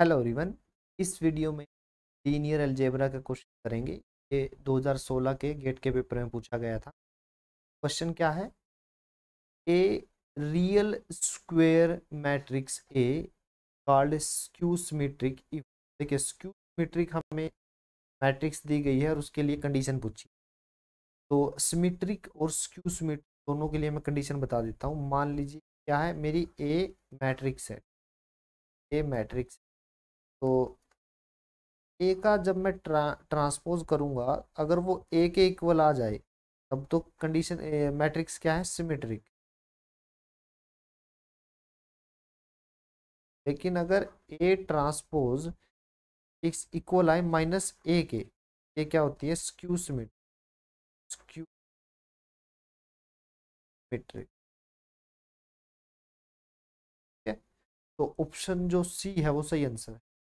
hello everyone इस video में linear algebra का क्वेश्चन करेंगे ये 2016 के गेट के पेपर में पूछा गया था क्वेश्चन क्या है A real square matrix A called skew symmetric देखिए स्क्यूसमीट्रिक हमें मैट्रिक्स दी गई है और उसके लिए कंडीशन पूछी तो सिमेट्रिक और स्क्यूसमीट्रिक दोनों के लिए मैं कंडीशन बता देता हूँ मान लीजिए क्या है मेरी ए मैट्रिक्स है ए मैट्रिक्स तो ए का जब मैं ट्रा ट्रांसपोज करूँगा अगर वो ए के इक्वल आ जाए तब तो कंडीशन मैट्रिक्स क्या है सिमेट्रिक लेकिन अगर A transpose is equal A minus A के ये क्या होती है स्क्यू सिमेट्रिक स्क्यू सिमेट्रिक तो ऑप्शन जो सी है वो सही आंसर है